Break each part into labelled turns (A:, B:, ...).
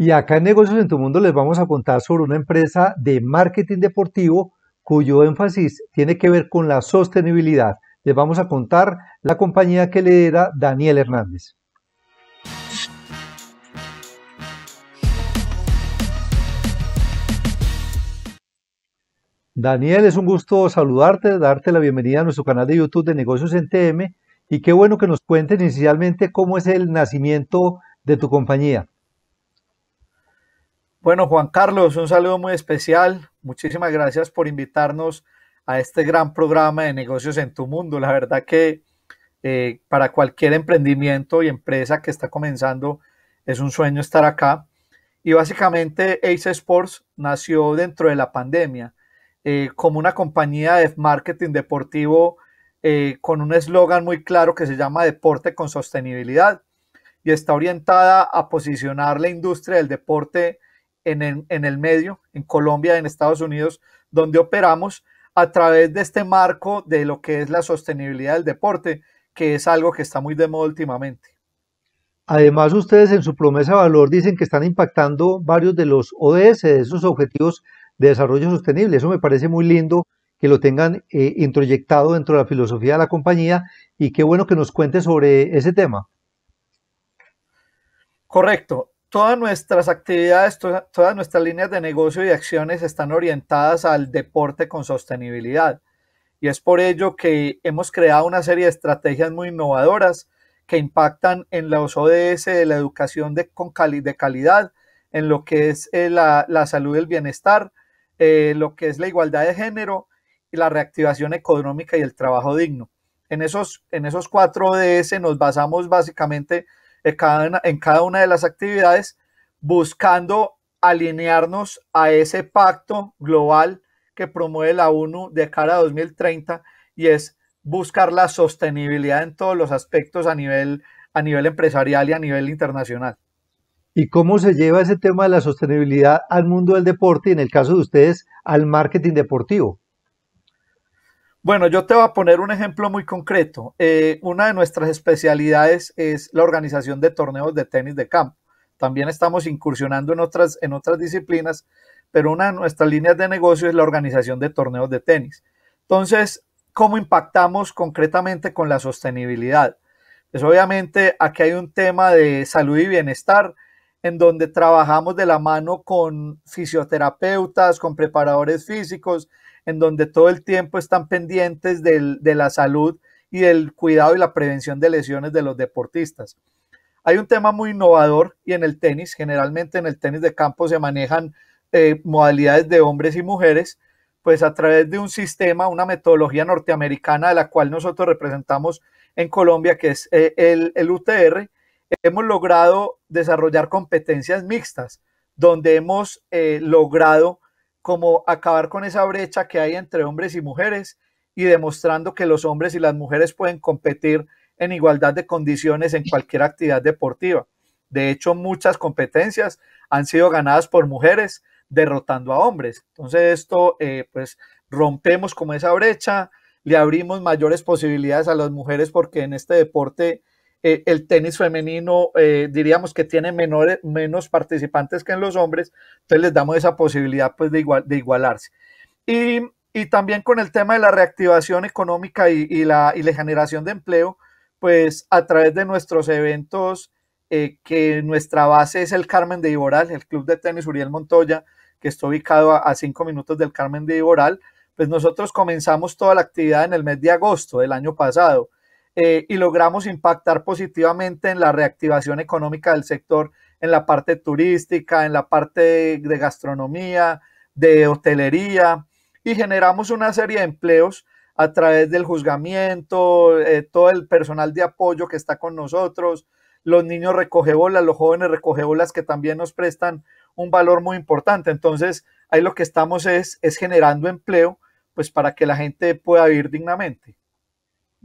A: Y acá en Negocios en tu Mundo les vamos a contar sobre una empresa de marketing deportivo cuyo énfasis tiene que ver con la sostenibilidad. Les vamos a contar la compañía que era Daniel Hernández. Daniel, es un gusto saludarte, darte la bienvenida a nuestro canal de YouTube de Negocios en TM y qué bueno que nos cuentes inicialmente cómo es el nacimiento de tu compañía.
B: Bueno, Juan Carlos, un saludo muy especial. Muchísimas gracias por invitarnos a este gran programa de negocios en tu mundo. La verdad que eh, para cualquier emprendimiento y empresa que está comenzando es un sueño estar acá. Y básicamente Ace Sports nació dentro de la pandemia eh, como una compañía de marketing deportivo eh, con un eslogan muy claro que se llama Deporte con Sostenibilidad y está orientada a posicionar la industria del deporte en el, medio, en Colombia, en Estados Unidos, donde operamos a través de este marco de lo que es la sostenibilidad del deporte, que es algo que está muy de moda últimamente.
A: Además, ustedes en su promesa de valor dicen que están impactando varios de los ODS, de esos objetivos de desarrollo sostenible. Eso me parece muy lindo que lo tengan eh, introyectado dentro de la filosofía de la compañía y qué bueno que nos cuente sobre ese tema.
B: Correcto. Todas nuestras actividades, todas nuestras líneas de negocio y acciones están orientadas al deporte con sostenibilidad. Y es por ello que hemos creado una serie de estrategias muy innovadoras que impactan en los ODS de la educación de, calidad, en lo que es eh, la, salud y el bienestar, eh, lo que es la igualdad de género y la reactivación económica y el trabajo digno. En esos, en esos cuatro ODS nos basamos básicamente en cada, una de las actividades, buscando alinearnos a ese pacto global que promueve la ONU de cara a 2030 y es buscar la sostenibilidad en todos los aspectos a nivel, a nivel empresarial y a nivel internacional.
A: ¿Y cómo se lleva ese tema de la sostenibilidad al mundo del deporte y en el caso de ustedes al marketing deportivo?
B: Bueno, yo te voy a poner un ejemplo muy concreto. Eh, una de nuestras especialidades es la organización de torneos de tenis de campo. También estamos incursionando en otras, en otras disciplinas, pero una de nuestras líneas de negocio es la organización de torneos de tenis. Entonces, ¿cómo impactamos concretamente con la sostenibilidad? Pues obviamente aquí hay un tema de salud y bienestar en donde trabajamos de la mano con fisioterapeutas, con preparadores físicos, en donde todo el tiempo están pendientes de la salud y del cuidado y la prevención de lesiones de los deportistas. Hay un tema muy innovador y en el tenis, generalmente en el tenis de campo se manejan eh, modalidades de hombres y mujeres, pues a través de un sistema, una metodología norteamericana de la cual nosotros representamos en Colombia, que es eh, el, UTR, hemos logrado desarrollar competencias mixtas, donde hemos eh, logrado como acabar con esa brecha que hay entre hombres y mujeres y demostrando que los hombres y las mujeres pueden competir en igualdad de condiciones en cualquier actividad deportiva. De hecho, muchas competencias han sido ganadas por mujeres derrotando a hombres. Entonces, esto, eh, pues, rompemos como esa brecha, le abrimos mayores posibilidades a las mujeres porque en este deporte eh, el tenis femenino, eh, diríamos que tiene menos participantes que en los hombres, entonces les damos esa posibilidad pues, de, igual, de igualarse. Y, también con el tema de la reactivación económica y, la, la, generación de empleo, pues a través de nuestros eventos, eh, que nuestra base es el Carmen de Iboral, el club de tenis Uriel Montoya, que está ubicado a, a cinco minutos del Carmen de Iboral, pues nosotros comenzamos toda la actividad en el mes de agosto del año pasado eh, y logramos impactar positivamente en la reactivación económica del sector, en la parte turística, en la parte de, gastronomía, de hotelería, y generamos una serie de empleos a través del juzgamiento, eh, todo el personal de apoyo que está con nosotros, los niños recogebolas, los jóvenes recogebolas que también nos prestan un valor muy importante. Entonces, ahí lo que estamos es, es generando empleo, pues para que la gente pueda vivir dignamente.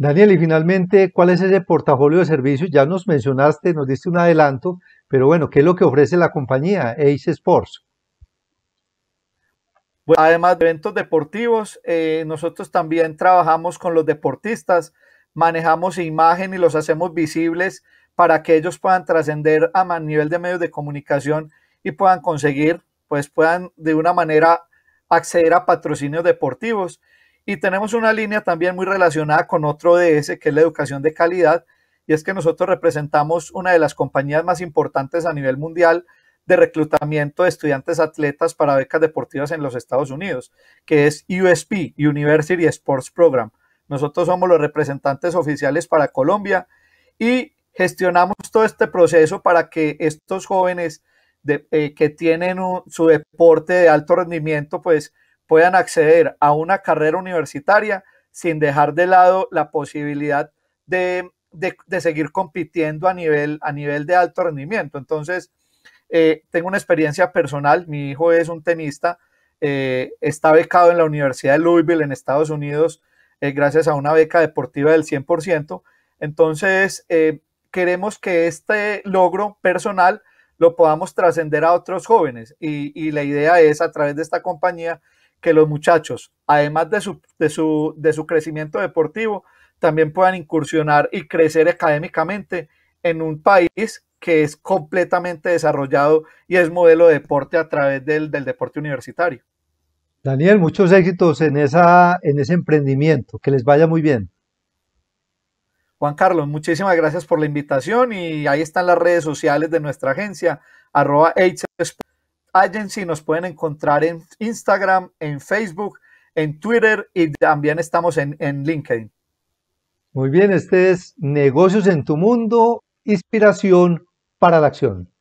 A: Daniel, y finalmente, ¿cuál es ese portafolio de servicios? Ya nos mencionaste, nos diste un adelanto, pero bueno, ¿qué es lo que ofrece la compañía Ace Sports?
B: además de eventos deportivos, eh, nosotros también trabajamos con los deportistas, manejamos imagen y los hacemos visibles para que ellos puedan trascender a nivel de medios de comunicación y puedan conseguir, pues puedan de una manera acceder a patrocinios deportivos y tenemos una línea también muy relacionada con otro de ese, que es la educación de calidad, y es que nosotros representamos una de las compañías más importantes a nivel mundial de reclutamiento de estudiantes atletas para becas deportivas en los Estados Unidos, que es USP, University Sports Program. Nosotros somos los representantes oficiales para Colombia y gestionamos todo este proceso para que estos jóvenes eh, que tienen su deporte de alto rendimiento, pues puedan acceder a una carrera universitaria sin dejar de lado la posibilidad de, de, seguir compitiendo a nivel, a nivel de alto rendimiento. Entonces, eh, tengo una experiencia personal, mi hijo es un tenista, eh, está becado en la Universidad de Louisville en Estados Unidos eh, gracias a una beca deportiva del 100%. Entonces, queremos que este logro personal lo podamos trascender a otros jóvenes y, la idea es a través de esta compañía que los muchachos, además de su, crecimiento deportivo, también puedan incursionar y crecer académicamente en un país que es completamente desarrollado y es modelo de deporte a través del, deporte universitario.
A: Daniel, muchos éxitos en, esa, en ese emprendimiento, que les vaya muy bien.
B: Juan Carlos, muchísimas gracias por la invitación y ahí están las redes sociales de nuestra agencia, arroba Agency. Nos pueden encontrar en Instagram, en Facebook, en Twitter y también estamos en, en LinkedIn.
A: Muy bien, este es Negocios en tu Mundo, inspiración para la acción.